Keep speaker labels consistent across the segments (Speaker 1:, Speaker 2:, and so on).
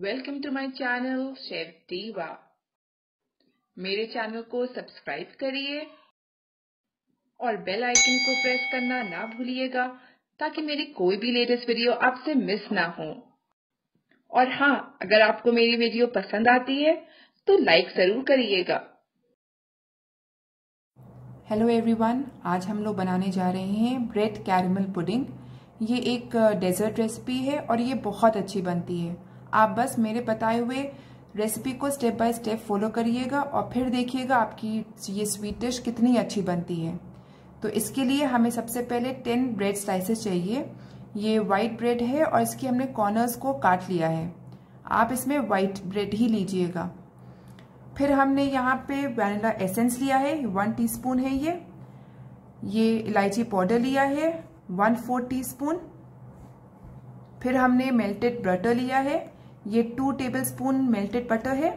Speaker 1: welcome to my channel chef Diva मेरे channel को subscribe करिए और बेल आइकन को प्रेस करना ना भूलिएगा ताकि मेरी कोई भी लेटेस्ट वीडियो आपसे मिस ना हो और हाँ अगर आपको मेरी वीडियो पसंद आती है तो लाइक जरूर करिएगा हेलो एवरीवन आज हम लोग बनाने जा रहे हैं ब्रेड कैरमल पुडिंग ये एक डेजर्ट uh, रेसिपी है और ये बहुत अच्छी बनती है आप बस मेरे बताए हुए रेसिपी को स्टेप बाय स्टेप फॉलो करिएगा और फिर देखिएगा आपकी ये स्वीट डिश कितनी अच्छी बनती है तो इसके लिए हमें सबसे पहले टेन ब्रेड स्लाइसेस चाहिए ये वाइट ब्रेड है और इसके हमने कॉर्नर्स को काट लिया है आप इसमें वाइट ब्रेड ही लीजिएगा फिर हमने यहाँ पे वैनिला एसेंस लिया है वन टी है ये ये इलायची पाउडर लिया है वन फोर टी फिर हमने मेल्टेड बटर लिया है ये two table spoon melted butter है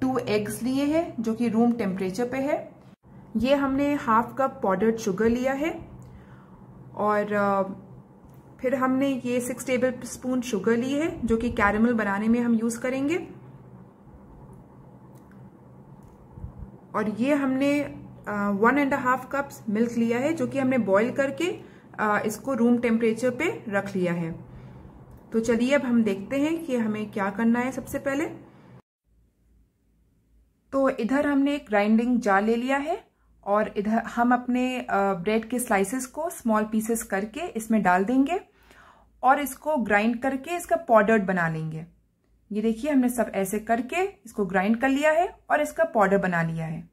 Speaker 1: टू एग्स लिए हैं जो कि रूम टेम्परेचर पे है ये हमने हाफ कप पाउडर्ड शुगर लिया है और फिर हमने ये सिक्स टेबल स्पून शुगर ली है जो कि कैरमल बनाने में हम यूज़ करेंगे और ये हमने one and half cups milk लिया है जो कि हमने बॉईल करके इसको रूम टेम्परेचर पे रख लिया है तो चलिए अब हम देखते हैं कि हमें क्या करना है सबसे पहले तो इधर हमने एक ग्राइंडिंग जार ले लिया है और इधर हम अपने ब्रेड के स्लाइसेस को स्मॉल पीसेस करके इसमें डाल देंगे और इसको ग्राइंड करके इसका पाउडर बना लेंगे ये देखिए हमने सब ऐसे करके इसको ग्राइंड कर लिया है और इसका पाउडर बना लिया है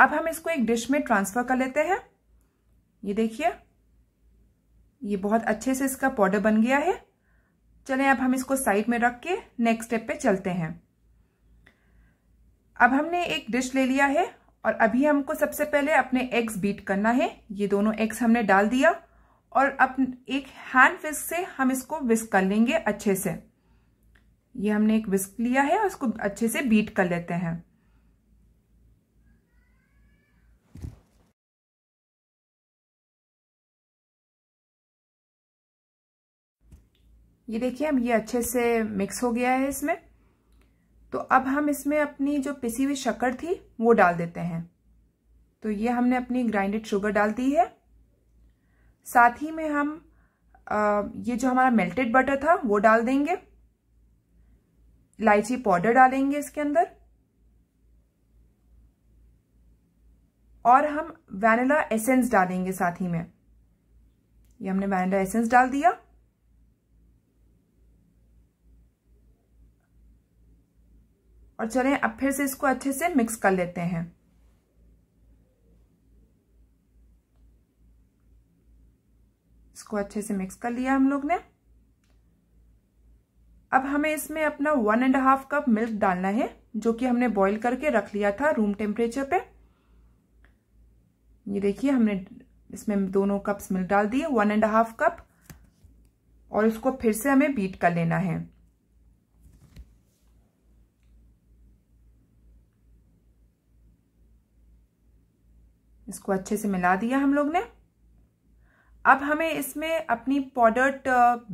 Speaker 1: अब हम इसको एक डिश में ट्रांसफर कर लेते हैं ये देखिए ये बहुत अच्छे से इसका पाउडर बन गया है चलें अब हम इसको साइड में रख के नेक्स्ट स्टेप पे चलते हैं अब हमने एक डिश ले लिया है और अभी हमको सबसे पहले अपने एग्स बीट करना है ये दोनों एग्स हमने डाल दिया और अब एक हैंड विस्क से हम इसको विस्क कर लेंगे अच्छे से ये हमने एक विस्क लिया है और इसको अच्छे से बीट कर लेते हैं ये देखिए अब ये अच्छे से मिक्स हो गया है इसमें तो अब हम इसमें अपनी जो पिसी हुई शक्कर थी वो डाल देते हैं तो ये हमने अपनी ग्राइंडेड शुगर डाल दी है साथ ही में हम आ, ये जो हमारा मेल्टेड बटर था वो डाल देंगे इलायची पाउडर डालेंगे इसके अंदर और हम वैनिला एसेंस डालेंगे साथ ही में ये हमने वैनिला एसेंस डाल दिया और चलें अब फिर से इसको अच्छे से मिक्स कर लेते हैं इसको अच्छे से मिक्स कर लिया हम लोग ने अब हमें इसमें अपना one and half cup milk डालना है जो कि हमने बॉईल करके रख लिया था रूम टेम्परेचर पे ये देखिए हमने इसमें दोनों कप्स मिल्क डाल दिए वन एंड हाफ कप और इसको फिर से हमें बीट कर लेना है इसको अच्छे से मिला दिया हम लोग ने अब हमें इसमें अपनी पाउडर्ड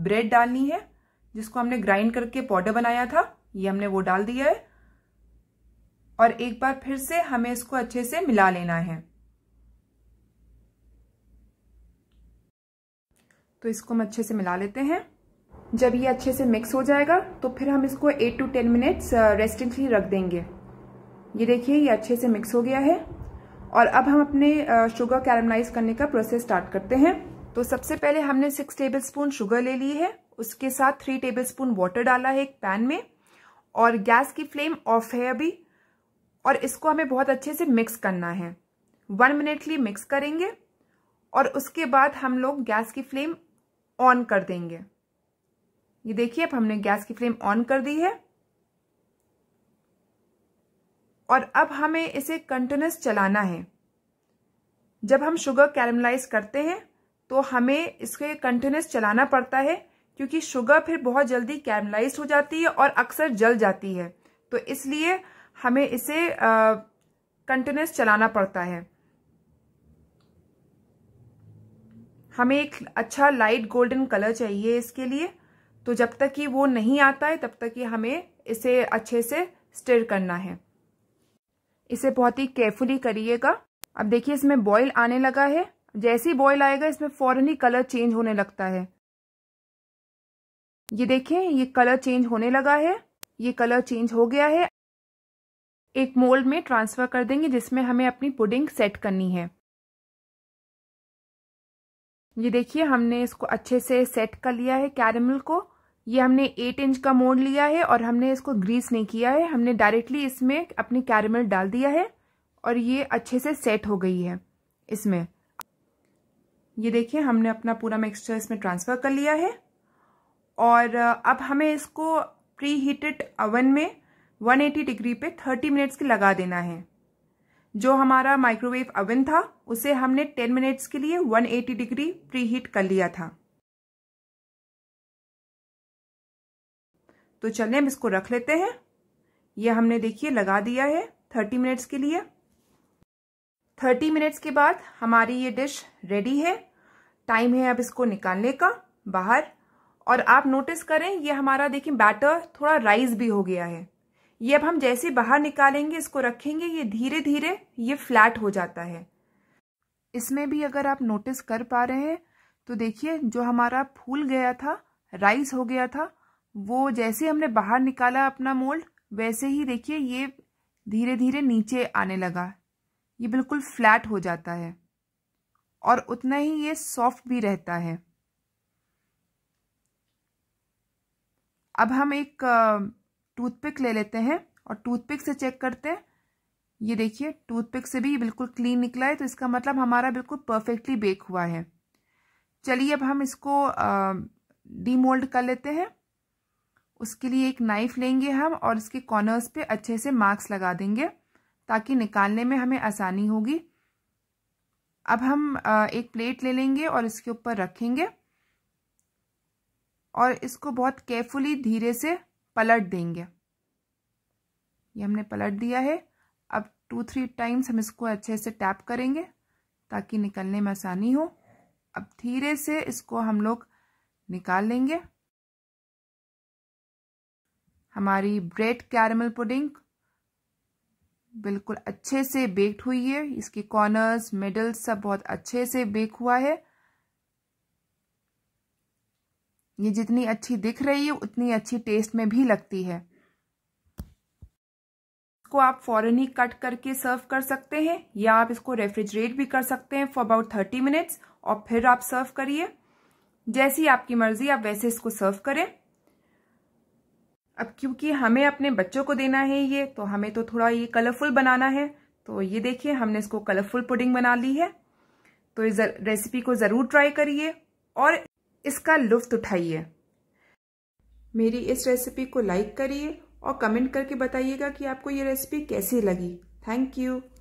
Speaker 1: ब्रेड uh, डालनी है जिसको हमने ग्राइंड करके पाउडर बनाया था ये हमने वो डाल दिया है और एक बार फिर से हमें इसको अच्छे से मिला लेना है तो इसको हम अच्छे से मिला लेते हैं जब ये अच्छे से मिक्स हो जाएगा तो फिर हम इसको eight to ten minutes resting रख देंगे ये देखिए ये अच्छे से मिक्स हो गया है और अब हम अपने शुगर कैरमलाइज करने का प्रोसेस स्टार्ट करते हैं तो सबसे पहले हमने सिक्स टेबल स्पून शुगर ले ली है उसके साथ थ्री टेबल स्पून वाटर डाला है एक पैन में और गैस की फ्लेम ऑफ है अभी और इसको हमें बहुत अच्छे से मिक्स करना है वन मिनट के लिए मिक्स करेंगे और उसके बाद हम लोग गैस की फ्लेम ऑन कर देंगे ये देखिए अब हमने गैस की फ्लेम ऑन कर दी है और अब हमें इसे कंटिन्यूस चलाना है जब हम शुगर कैरमलाइज करते हैं तो हमें इसके कंटिन्यूस चलाना पड़ता है क्योंकि शुगर फिर बहुत जल्दी कैरमलाइज हो जाती है और अक्सर जल जाती है तो इसलिए हमें इसे कंटिन्यूस चलाना पड़ता है हमें एक अच्छा लाइट गोल्डन कलर चाहिए इसके लिए तो जब तक कि वो नहीं आता है तब तक कि हमें इसे अच्छे से स्टिर करना है इसे बहुत ही केयरफुली करिएगा अब देखिए इसमें बॉयल आने लगा है जैसे ही बॉयल आएगा इसमें फौरन ही कलर चेंज होने लगता है ये देखें ये कलर चेंज होने लगा है ये कलर चेंज हो गया है एक मोल्ड में ट्रांसफर कर देंगे जिसमें हमें अपनी पुडिंग सेट करनी है ये देखिए हमने इसको अच्छे से सेट कर लिया है कैरेमल को ये हमने एट इंच का मोड़ लिया है और हमने इसको ग्रीस नहीं किया है हमने डायरेक्टली इसमें अपनी कैरमल डाल दिया है और ये अच्छे से सेट हो गई है इसमें ये देखिए हमने अपना पूरा मिक्सचर इसमें ट्रांसफ़र कर लिया है और अब हमें इसको प्री हीटेड अवन में 180 डिग्री पे 30 मिनट्स के लगा देना है जो हमारा माइक्रोवेव अवन था उसे हमने 10 मिनट्स के लिए 180 डिग्री प्री हीट कर लिया था तो चलें हम इसको रख लेते हैं ये हमने देखिए लगा दिया है थर्टी मिनट्स के लिए थर्टी मिनट्स के बाद हमारी ये डिश रेडी है टाइम है अब इसको निकालने का बाहर और आप नोटिस करें ये हमारा देखिए बैटर थोड़ा राइस भी हो गया है ये अब हम जैसे बाहर निकालेंगे इसको रखेंगे ये धीरे धीरे ये फ्लैट हो जाता है इसमें भी अगर आप नोटिस कर पा रहे हैं तो देखिए जो हमारा फूल गया था राइस हो गया था वो जैसे हमने बाहर निकाला अपना मोल्ड वैसे ही देखिए ये धीरे धीरे नीचे आने लगा ये बिल्कुल फ्लैट हो जाता है और उतना ही ये सॉफ्ट भी रहता है अब हम एक टूथपिक ले लेते हैं और टूथपिक से चेक करते हैं ये देखिए टूथपिक से भी ये बिल्कुल क्लीन निकला है तो इसका मतलब हमारा बिल्कुल परफेक्टली बेक हुआ है चलिए अब हम इसको डीमोल्ड कर लेते हैं उसके लिए एक नाइफ लेंगे हम और इसके कॉर्नर्स पे अच्छे से मार्क्स लगा देंगे ताकि निकालने में हमें आसानी होगी अब हम एक प्लेट ले लेंगे और इसके ऊपर रखेंगे और इसको बहुत केयरफुली धीरे से पलट देंगे ये हमने पलट दिया है अब टू थ्री टाइम्स हम इसको अच्छे से टैप करेंगे ताकि निकलने में आसानी हो अब धीरे से इसको हम लोग निकाल लेंगे हमारी ब्रेड कैरमल पुडिंग बिल्कुल अच्छे से बेक्ड हुई है इसकी कॉर्नर्स मिडल सब बहुत अच्छे से बेक हुआ है ये जितनी अच्छी दिख रही है उतनी अच्छी टेस्ट में भी लगती है इसको आप फॉरन ही कट करके सर्व कर सकते हैं या आप इसको रेफ्रिजरेट भी कर सकते हैं फॉर अबाउट थर्टी मिनट्स और फिर आप सर्व करिए जैसी आपकी मर्जी आप वैसे इसको सर्व करें अब क्योंकि हमें अपने बच्चों को देना है ये तो हमें तो थोड़ा ये कलरफुल बनाना है तो ये देखिए हमने इसको कलरफुल पुडिंग बना ली है तो इस रेसिपी को ज़रूर ट्राई करिए और इसका लुफ्त उठाइए मेरी इस रेसिपी को लाइक करिए और कमेंट करके बताइएगा कि आपको ये रेसिपी कैसी लगी थैंक यू